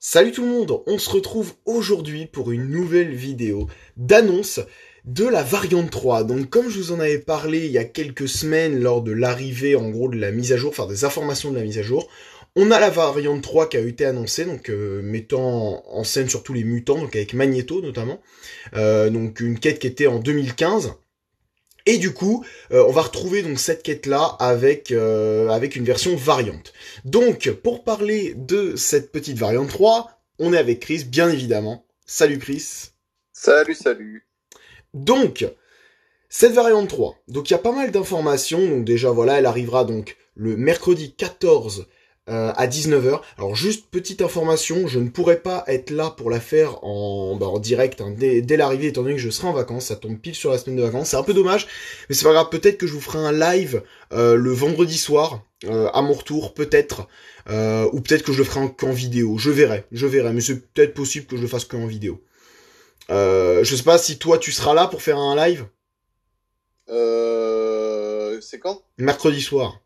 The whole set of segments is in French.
Salut tout le monde, on se retrouve aujourd'hui pour une nouvelle vidéo d'annonce de la variante 3. Donc comme je vous en avais parlé il y a quelques semaines lors de l'arrivée en gros de la mise à jour, enfin des informations de la mise à jour, on a la variante 3 qui a été annoncée, donc euh, mettant en scène surtout les mutants, donc avec Magneto notamment. Euh, donc une quête qui était en 2015 et du coup, euh, on va retrouver donc cette quête-là avec, euh, avec une version variante. Donc, pour parler de cette petite variante 3, on est avec Chris, bien évidemment. Salut Chris. Salut, salut. Donc, cette variante 3, donc il y a pas mal d'informations. Donc déjà, voilà, elle arrivera donc le mercredi 14 euh, à 19h. Alors juste petite information, je ne pourrai pas être là pour la faire en, bah, direct hein, dès, l'arrivée étant donné que je serai en vacances, ça tombe pile sur la semaine de vacances, c'est un peu dommage, mais c'est pas grave, peut-être que je vous ferai un live euh, le vendredi soir. Euh, à mon retour, peut-être, ou peut-être que je le ferai qu'en vidéo, je verrai, je verrai, mais c'est peut-être possible que je le fasse qu'en vidéo. je sais pas si toi tu seras là pour faire un live. c'est quand Mercredi soir.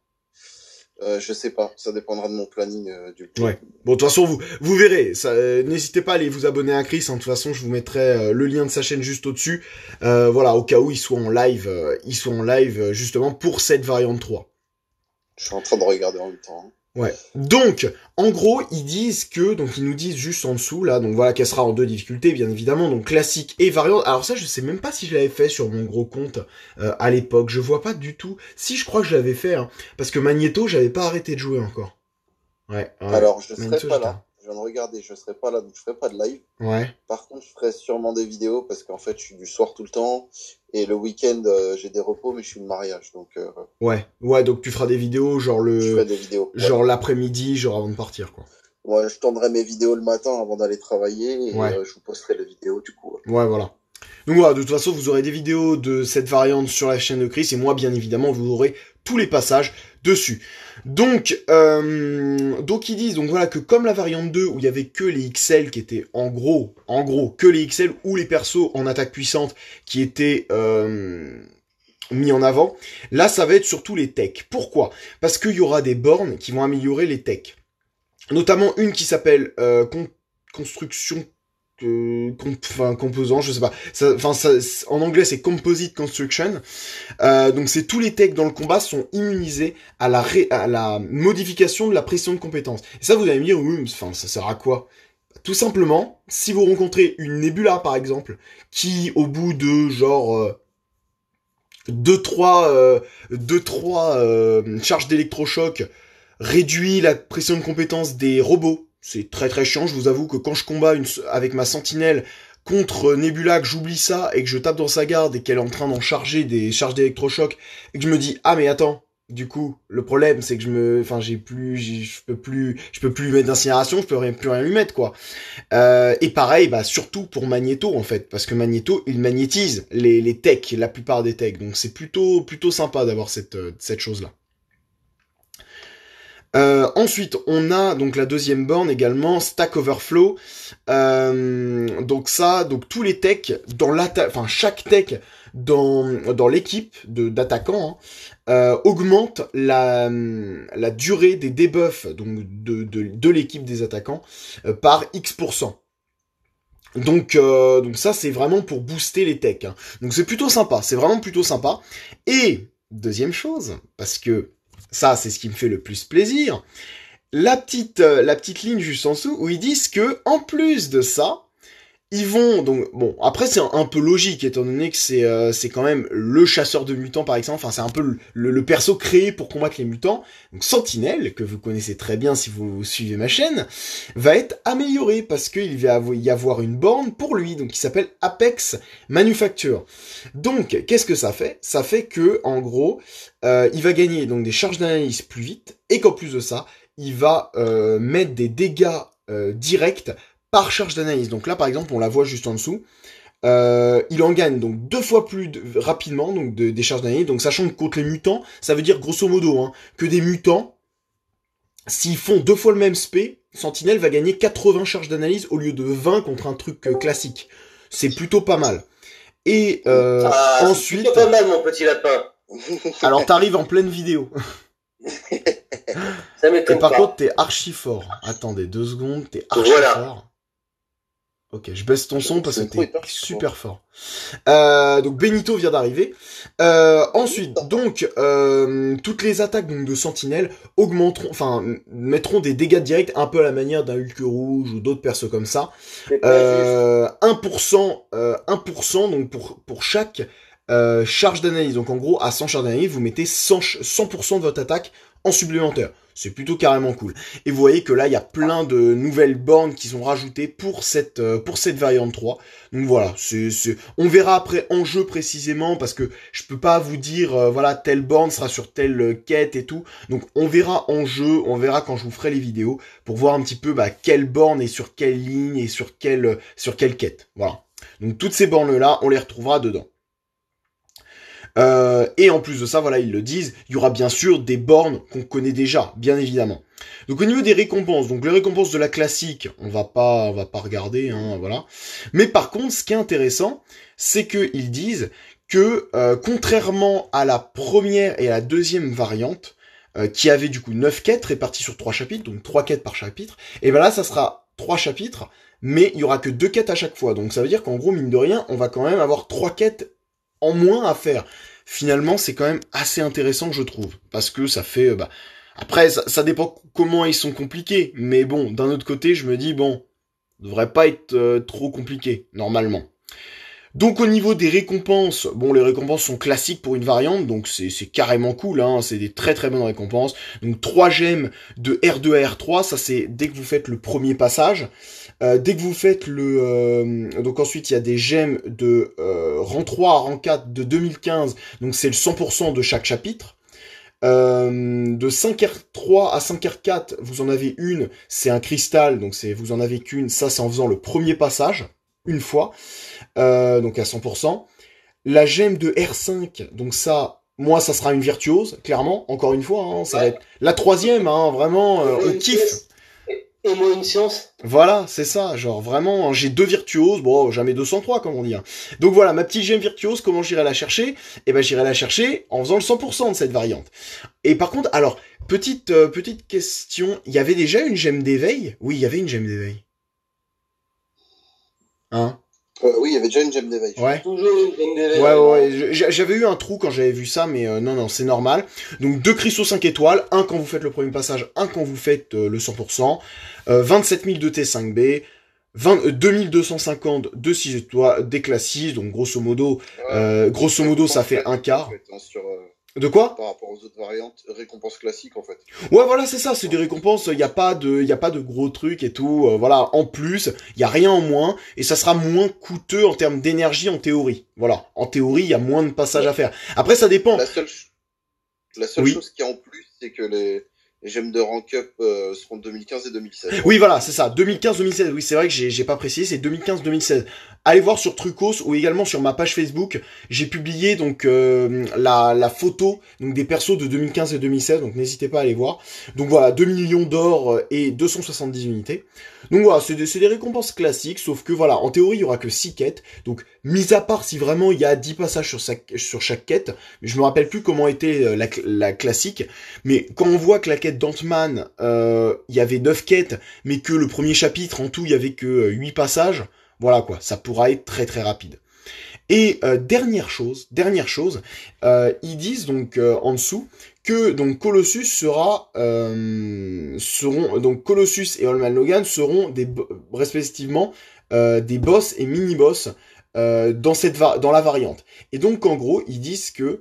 Euh, je sais pas, ça dépendra de mon planning euh, du coup. Ouais. Bon, de toute façon, vous, vous verrez. Euh, n'hésitez pas à aller vous abonner à Chris. Hein, de toute façon, je vous mettrai euh, le lien de sa chaîne juste au-dessus. voilà, au cas où il soit en live, il soit en live justement pour cette variante 3. Je suis en train de regarder en même temps. Hein. Ouais. Donc, en gros, ils disent que, donc ils nous disent juste en dessous, là, donc voilà, qu'elle sera en deux difficultés, bien évidemment, donc classique et variante. Alors ça, je sais même pas si je l'avais fait sur mon gros compte euh, à l'époque, je vois pas du tout. Si, je crois que je l'avais fait, hein, parce que Magneto, j'avais pas arrêté de jouer encore. Ouais. Alors, je Magneto, serais pas là je viens de regarder, je serai pas là, donc je ferai pas de live. Ouais. Par contre, je ferai sûrement des vidéos parce qu'en fait, je suis du soir tout le temps et le week-end, euh, j'ai des repos, mais je suis de mariage, donc. Euh, ouais, ouais, donc tu feras des vidéos genre le. des vidéos. Genre l'après-midi, genre avant de partir, quoi. Ouais, je tendrai mes vidéos le matin avant d'aller travailler et euh, je vous posterai les vidéos du coup. Ouais, voilà. Donc voilà, de toute façon, vous aurez des vidéos de cette variante sur la chaîne de Chris et moi, bien évidemment, vous aurez tous les passages dessus. Donc, euh, donc ils disent donc voilà que comme la variante 2 où il y avait que les XL qui étaient en gros, en gros que les XL ou les persos en attaque puissante qui étaient euh, mis en avant, là ça va être surtout les techs. Pourquoi Parce qu'il y aura des bornes qui vont améliorer les techs, notamment une qui s'appelle euh, construction composant, je sais pas. en anglais c'est composite construction. Euh, donc c'est tous les techs dans le combat sont immunisés à la modification de la pression de compétence. Et ça vous allez me dire, oui, ça sert à quoi Tout simplement, si vous rencontrez une Nebula par exemple, qui au bout de genre 2-3 euh, trois euh, deux charges d'électrochoc réduit la pression de compétence des robots c'est très très chiant, je vous avoue que quand je combats une, avec ma sentinelle contre Nebula, que j'oublie ça, et que je tape dans sa garde, et qu'elle est en train d'en charger des charges d'électrochoc, et que je me dis, ah mais attends, du coup, le problème, c'est que je me, enfin, j'ai plus, je peux plus, je peux plus lui mettre d'incinération, je peux rien, plus rien lui mettre, quoi. Euh, et pareil, bah, surtout pour Magneto, en fait, parce que Magneto, il magnétise les, les techs, la plupart des techs, donc c'est plutôt, plutôt sympa d'avoir cette, euh, cette chose-là. Euh, ensuite, on a donc la deuxième borne également, Stack Overflow. Euh, donc ça, donc tous les techs dans l'attaque, enfin chaque tech dans, dans l'équipe d'attaquants hein, euh, augmente la, la durée des debuffs donc de, de, de l'équipe des attaquants par X%. Donc, donc ça c'est vraiment pour booster les techs. Hein. Donc c'est plutôt sympa, c'est vraiment plutôt sympa. Et deuxième chose, parce que ça, c'est ce qui me fait le plus plaisir. La petite, euh, la petite ligne juste en dessous où ils disent que, en plus de ça, ils vont donc bon après c'est un, peu logique étant donné que c'est euh, c'est quand même le chasseur de mutants par exemple enfin c'est un peu le, perso créé pour combattre les mutants donc Sentinelle que vous connaissez très bien si vous suivez ma chaîne va être amélioré parce qu'il va y avoir une borne pour lui donc qui s'appelle Apex Manufacture donc qu'est-ce que ça fait ça fait que en gros euh, il va gagner donc des charges d'analyse plus vite et qu'en plus de ça il va euh, mettre des dégâts directs par charge d'analyse. Donc là, par exemple, on la voit juste en dessous. Euh, il en gagne donc deux fois plus rapidement donc des charges d'analyse. Donc sachant que contre les mutants, ça veut dire grosso modo hein, que des mutants, s'ils font deux fois le même spé, Sentinelle va gagner 80 charges d'analyse au lieu de 20 contre un truc euh, classique. C'est plutôt pas mal. Et euh, ah, ensuite... C'est pas mal mon petit lapin. alors t'arrives en pleine vidéo. ça m'étonne Et par contre t'es archi fort. Attendez deux secondes, t'es archi fort. Ok, je baisse ton son parce que t'es super fort. Euh, donc Benito vient d'arriver. Euh, ensuite, donc euh, toutes les attaques donc, de Sentinelle augmenteront, enfin mettront des dégâts directs un peu à la manière d'un Hulk rouge ou d'autres persos comme ça. 1%, 1% donc pour pour chaque charge d'analyse. Donc en gros, à 100 charges d'analyse, vous mettez 100, 100% de votre attaque en supplémentaire c'est plutôt carrément cool. Et vous voyez que là, il y a plein de nouvelles bornes qui sont rajoutées pour cette, euh, pour cette variante 3. Donc voilà, on verra après en jeu précisément, parce que je peux pas vous dire, euh, voilà, telle borne sera sur telle euh, quête et tout. Donc on verra en jeu, on verra quand je vous ferai les vidéos, pour voir un petit peu bah, quelle borne est sur quelle ligne et sur quelle, sur quelle quête. Voilà. Donc toutes ces bornes-là, on les retrouvera dedans. Euh, et en plus de ça, voilà, ils le disent, il y aura bien sûr des bornes qu'on connaît déjà, bien évidemment. Donc au niveau des récompenses, donc les récompenses de la classique, on va pas, on va pas regarder, hein, voilà. Mais par contre, ce qui est intéressant, c'est qu'ils disent que euh, contrairement à la première et à la deuxième variante, euh, qui avait du coup 9 quêtes réparties sur trois chapitres, donc 3 quêtes par chapitre, et ben là ça sera trois chapitres, mais il y aura que deux quêtes à chaque fois. Donc ça veut dire qu'en gros, mine de rien, on va quand même avoir trois quêtes en moins à faire. Finalement, c'est quand même assez intéressant, je trouve, parce que ça fait. Euh, bah, après, ça, dépend comment ils sont compliqués, mais bon, d'un autre côté, je me dis bon, devrait pas être euh, trop compliqué normalement. Donc au niveau des récompenses, bon les récompenses sont classiques pour une variante, donc c'est carrément cool, hein, c'est des très très bonnes récompenses. Donc 3 gemmes de R2 à R3, ça c'est dès que vous faites le premier passage. Euh, dès que vous faites le... Euh, donc ensuite il y a des gemmes de euh, rang 3 à rang 4 de 2015, donc c'est le 100% de chaque chapitre. Euh, de 5R3 à 5R4, vous en avez une, c'est un cristal, donc vous en avez qu'une, ça c'est en faisant le premier passage une fois, euh, donc à 100%. La gemme de R5, donc ça, moi, ça sera une virtuose, clairement, encore une fois, hein, ça la troisième, hein, vraiment, euh, on Au une science Voilà, c'est ça, genre vraiment, hein, j'ai deux virtuoses, bon, jamais 203 comme on dit. Hein. Donc voilà, ma petite gemme virtuose, comment j'irai la chercher Eh ben j'irai la chercher en faisant le 100% de cette variante. Et par contre, alors, petite, euh, petite question, il y avait déjà une gemme d'éveil Oui, il y avait une gemme d'éveil. Hein euh, oui, il y avait déjà une gemme d'éveil Ouais. Ouais, ouais, J'avais eu un trou quand j'avais vu ça, mais euh, non, non, c'est normal. Donc, deux cristaux 5 étoiles, un quand vous faites le premier passage, un quand vous faites euh, le 100%, 27 000 de T5B, 2250 de 6 étoiles, des classiques, donc grosso modo, grosso modo, ça fait un quart. Hein, de quoi Par rapport aux autres variantes, récompenses classiques en fait. Ouais, voilà, c'est ça, c'est des récompenses, il n'y a, pas de, y a pas de gros trucs et tout, euh, voilà, en plus, il n'y a rien en moins, et ça sera moins coûteux en termes d'énergie en théorie. Voilà, en théorie, il y a moins de passages à faire. Après, ça dépend. La seule, la seule chose qui en plus, c'est que les, J'aime de Rank Up seront euh, 2015 et 2016. Oui, voilà, c'est ça, 2015-2016. Oui, c'est vrai que j'ai pas précisé, c'est 2015-2016. Allez voir sur Trucos ou également sur ma page Facebook, j'ai publié donc euh, la, photo des persos de 2015 et 2016, donc n'hésitez pas à aller voir. Donc voilà, 2 millions d'or euh, et 270 unités. Donc voilà, c'est des, récompenses classiques, sauf que voilà, en théorie, il y aura que 6 quêtes. Donc, mis à part si vraiment il y a 10 passages sur, chaque quête, je me rappelle plus comment était la classique, mais quand on voit que la quête Danteman, man euh, il y avait 9 quêtes, mais que le premier chapitre, en tout, il y avait que 8 euh, passages, voilà quoi, ça pourra être très très rapide. Et euh, dernière chose, dernière chose, ils disent donc en dessous que donc Colossus sera seront donc Colossus et Holman Logan seront des respectivement des boss et mini boss dans cette dans la variante. Et donc en gros ils disent que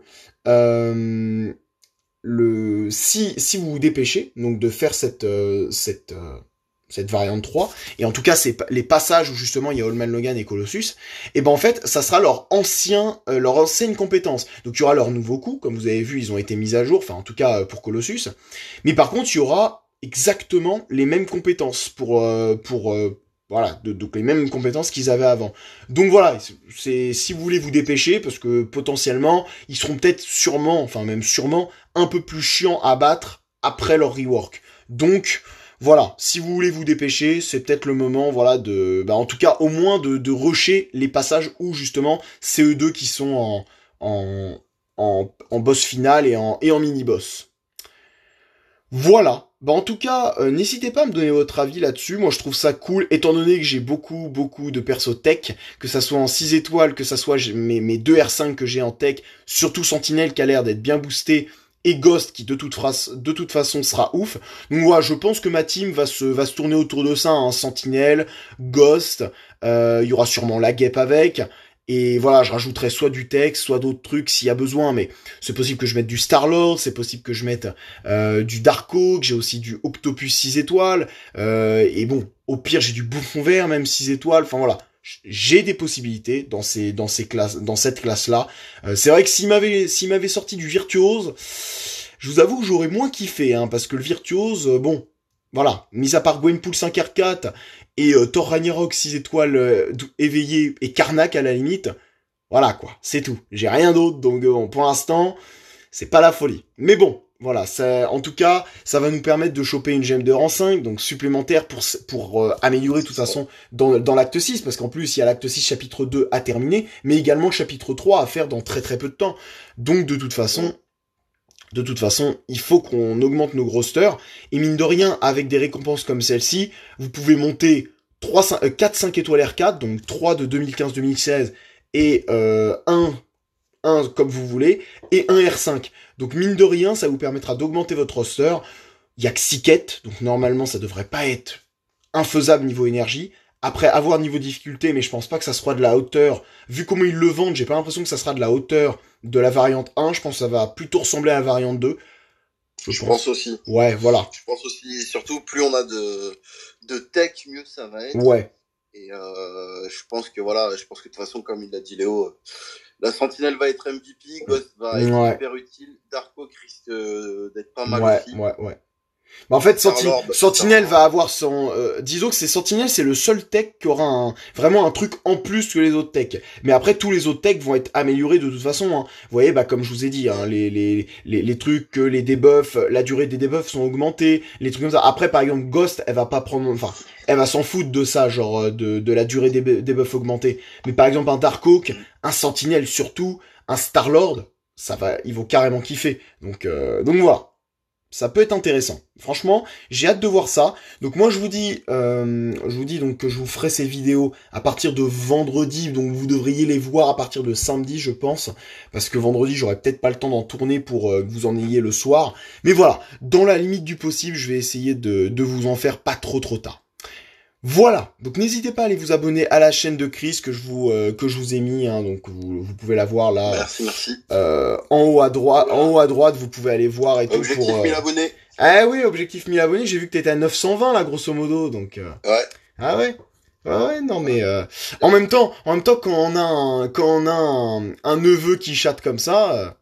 le si si vous vous dépêchez donc de faire cette euh, cette euh, cette variante 3 et en tout cas c'est les passages où justement il y a Holman Logan et Colossus et eh ben en fait ça sera leur ancien euh, leur ancienne compétence donc il y aura leur nouveau coup comme vous avez vu ils ont été mis à jour enfin en tout cas pour Colossus mais par contre il y aura exactement les mêmes compétences pour pour voilà, donc les mêmes compétences qu'ils avaient avant. Donc voilà, c'est si vous voulez vous dépêcher, parce que potentiellement, ils seront peut-être sûrement, enfin même sûrement, un peu plus chiants à battre après leur rework. Donc voilà, si vous voulez vous dépêcher, c'est peut-être le moment, voilà, de, bah en tout cas au moins de, de rusher les passages où justement c'est eux deux qui sont en, en, en, en boss final et en, et en mini boss. Voilà bah en tout cas, euh, n'hésitez pas à me donner votre avis là-dessus. Moi, je trouve ça cool, étant donné que j'ai beaucoup, beaucoup de perso tech, que ça soit en 6 étoiles, que ça soit mes, mes 2 R5 que j'ai en tech, surtout Sentinelle qui a l'air d'être bien boosté, et Ghost qui de toute, de toute façon sera ouf. moi je pense que ma team va se, va se tourner autour de ça, Sentinel, Sentinelle, Ghost, euh, il y aura sûrement la guêpe avec, et voilà, je rajouterai soit du texte, soit d'autres trucs s'il y a besoin. Mais c'est possible que je mette du Star Lord, c'est possible que je mette euh, du Darko, que j'ai aussi du Octopus 6 étoiles. Euh, et bon, au pire, j'ai du Bouffon Vert, même 6 étoiles. Enfin voilà, j'ai des possibilités dans ces dans ces classes, dans cette classe là. Euh, c'est vrai que s'il m'avait sorti du Virtuose, je vous avoue que j'aurais moins kiffé, hein, parce que le Virtuose, bon, voilà, mis à part Gwenpool 5R4 et euh, Thor Ragnarok 6 étoiles euh, et Karnak à la limite. Voilà quoi, c'est tout. J'ai rien d'autre, donc euh, bon, pour l'instant, c'est pas la folie. Mais bon, voilà, ça, en tout cas, ça va nous permettre de choper une gemme de rang 5, donc supplémentaire pour, pour euh, améliorer de toute façon dans, dans l'acte 6, parce qu'en plus, il y a l'acte 6 chapitre 2 à terminer, mais également chapitre 3 à faire dans très très peu de temps. Donc de toute façon, de toute façon, il faut qu'on augmente nos rosters. Et mine de rien, avec des récompenses comme celle-ci, vous pouvez monter 4 5 euh, étoiles R4, donc 3 de 2015-2016 et euh, 1, 1 comme vous voulez, et 1 R5. Donc mine de rien, ça vous permettra d'augmenter votre roster. Il n'y a que 6 quêtes, donc normalement ça devrait pas être infaisable niveau énergie. Après avoir niveau difficulté, mais je pense pas que ça sera de la hauteur. Vu comment ils le vendent, j'ai pas l'impression que ça sera de la hauteur de la variante 1, je pense que ça va plutôt ressembler à la variante 2. Je, pense. aussi. Ouais, voilà. Je pense aussi, surtout, plus on a de, de tech, mieux ça va être. Ouais. Et euh, je pense que voilà, je pense que de toute façon, comme il l'a dit Léo, la Sentinelle va être MVP, Ghost va être utile, Darko risque euh, d'être pas mal ouais, Ouais, ouais en fait, sentinelle va avoir son. Euh, disons que c'est Sentinel, c'est le seul tech qui aura vraiment un truc en plus que les autres techs. Mais après, tous les autres techs vont être améliorés de toute façon. Hein. Vous voyez, bah comme je vous ai dit, hein, les, les, les, trucs, euh, les debuffs, euh, la durée des debuffs sont augmentés, les trucs comme ça. Après, par exemple, Ghost, elle va pas prendre, enfin, elle va s'en foutre de ça, genre de, de la durée des debuffs augmentés. Mais par exemple, un Dark mm. un sentinelle surtout, un Star Lord, ça va, ils vont carrément kiffer. Donc, donc voilà ça peut être intéressant. Franchement, j'ai hâte de voir ça. Donc moi je vous dis, euh, je vous dis donc que je vous ferai ces vidéos à partir de vendredi, donc vous devriez les voir à partir de samedi, je pense, parce que vendredi j'aurai peut-être pas le temps d'en tourner pour euh, que vous en ayez le soir. Mais voilà, dans la limite du possible, je vais essayer de, de vous en faire pas trop trop tard. Voilà, donc n'hésitez pas à aller vous abonner à la chaîne de Chris que je vous euh, que je vous ai mis, hein, donc vous, pouvez la voir là. Merci, merci. Euh, en haut à droite, en haut à droite, vous pouvez aller voir et tout Objectif 1000 euh, abonnés. Ah oui, objectif 1000 abonnés. J'ai vu que t'étais à 920 là, grosso modo, donc. Ouais. Ah ouais. Ah ouais, non mais en même temps, en même temps quand on a un, quand on a un, neveu qui chatte comme ça,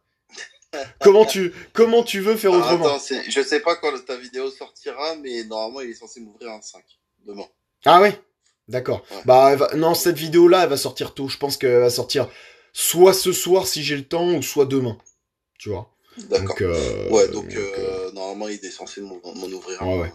comment tu comment tu veux faire ah, autrement Je sais pas quand ta vidéo sortira, mais normalement il est censé m'ouvrir un 5 demain. Ah ouais D'accord. Bah non, cette vidéo-là, elle va sortir tôt. Je pense qu'elle va sortir soit ce soir si j'ai le temps, ou soit demain. Tu vois D'accord. Euh, ouais, donc, euh, euh, normalement, il est censé m'en ouvrir. ouais.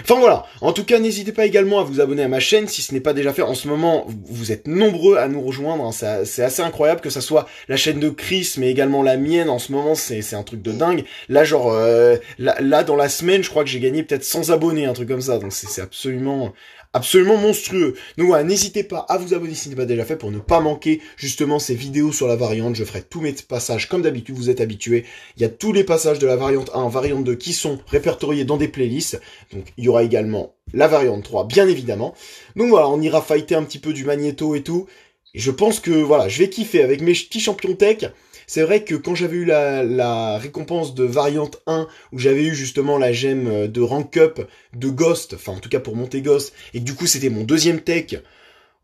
Enfin voilà, en tout cas n'hésitez pas également à vous abonner à ma chaîne si ce n'est pas déjà fait. En ce moment, vous êtes nombreux à nous rejoindre, Ça, hein. c'est assez incroyable que ça soit la chaîne de Chris, mais également la mienne. En ce moment, c'est un truc de mm. dingue. Là, genre, là, là, dans la semaine, je crois que j'ai gagné peut-être 100 abonnés, un truc comme ça. Donc c'est absolument, absolument monstrueux. Donc voilà, n'hésitez pas à vous abonner si ce n'est pas déjà fait pour ne pas manquer justement ces vidéos sur la variante. Je ferai tous mes passages comme d'habitude, vous êtes habitués. Il y a tous les passages de la variante 1, variante 2 qui sont répertoriés dans des playlists. Donc il y aura également la variante 3, bien évidemment. Donc voilà, on ira fighter un petit peu du magnéto et tout. je pense que voilà, je vais kiffer avec mes petits champions tech. C'est vrai que quand j'avais eu la, récompense de variante 1, où j'avais eu justement la gemme euh, de rank up de Ghost, enfin en tout cas pour monter Ghost, et du coup c'était mon deuxième tech,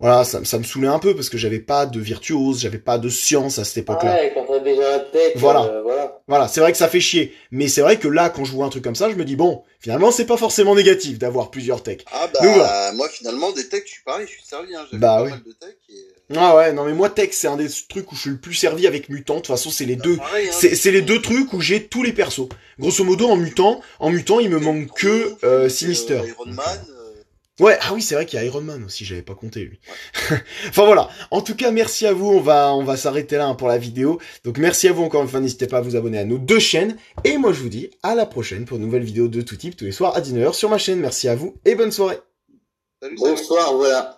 voilà, ça, me saoulait un peu parce que j'avais pas de virtuose, j'avais pas de science à cette époque-là. Ouais, quand t'as déjà la tech, euh, voilà. voilà. c'est vrai que ça fait chier. Mais c'est vrai que là, quand je vois un truc comme ça, je me dis bon, finalement, c'est pas forcément négatif d'avoir plusieurs techs. Ah bah, moi finalement, des techs, je suis pareil, je suis servi, hein. bah pas mal de techs euh, ah ouais, non mais moi Tech c'est un des trucs où je suis le plus servi avec Mutant. De toute façon c'est les bah, deux, hein, c'est, les deux trucs où j'ai tous les persos. Grosso modo en Mutant, en Mutant il me manque que euh, euh, Sinister. Euh, Iron Man, euh. Ouais, ah oui, c'est vrai qu'il y a Iron Man aussi, j'avais pas compté lui. enfin voilà. En tout cas, merci à vous. On va, on va s'arrêter là hein, pour la vidéo. Donc merci à vous encore une fois. N'hésitez pas à vous abonner à nos deux chaînes. Et moi, je vous dis à la prochaine pour une nouvelle vidéo de tout type tous les soirs à 19h sur ma chaîne. Merci à vous et bonne soirée. Bonsoir, voilà.